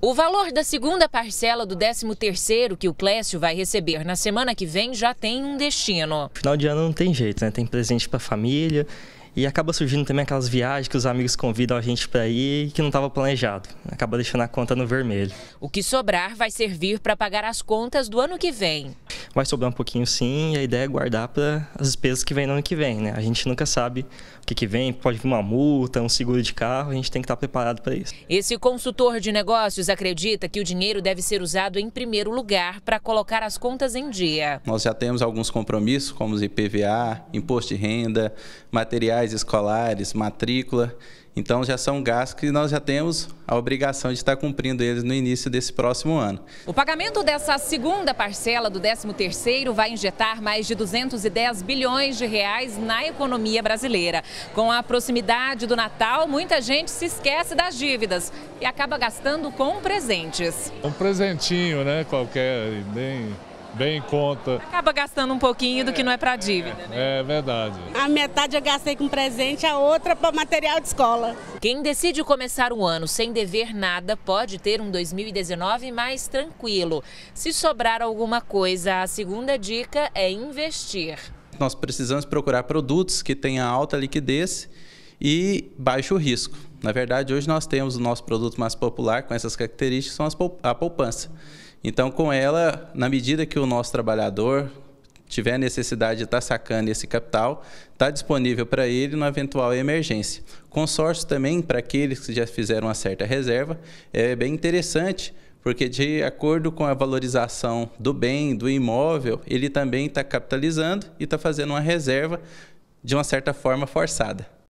O valor da segunda parcela do 13º que o Clécio vai receber na semana que vem já tem um destino. Final de ano não tem jeito, né? Tem presente para a família e acaba surgindo também aquelas viagens que os amigos convidam a gente para ir que não estava planejado. Acaba deixando a conta no vermelho. O que sobrar vai servir para pagar as contas do ano que vem vai sobrar um pouquinho sim, e a ideia é guardar para as despesas que vem no ano que vem, né? A gente nunca sabe o que, que vem, pode vir uma multa, um seguro de carro, a gente tem que estar tá preparado para isso. Esse consultor de negócios acredita que o dinheiro deve ser usado em primeiro lugar para colocar as contas em dia. Nós já temos alguns compromissos, como os IPVA, imposto de renda, materiais escolares, matrícula, então já são gastos que nós já temos a obrigação de estar cumprindo eles no início desse próximo ano. O pagamento dessa segunda parcela do 13º vai injetar mais de 210 bilhões de reais na economia brasileira. Com a proximidade do Natal, muita gente se esquece das dívidas e acaba gastando com presentes. Um presentinho, né, qualquer, bem bem em conta. Acaba gastando um pouquinho do que não é para dívida. Né? É verdade. A metade eu gastei com presente, a outra para material de escola. Quem decide começar o ano sem dever nada pode ter um 2019 mais tranquilo. Se sobrar alguma coisa, a segunda dica é investir. Nós precisamos procurar produtos que tenham alta liquidez e baixo risco. Na verdade, hoje nós temos o nosso produto mais popular com essas características, são as, a poupança. Então, com ela, na medida que o nosso trabalhador tiver necessidade de estar tá sacando esse capital, está disponível para ele na eventual emergência. Consórcio também, para aqueles que já fizeram uma certa reserva, é bem interessante, porque de acordo com a valorização do bem, do imóvel, ele também está capitalizando e está fazendo uma reserva de uma certa forma forçada.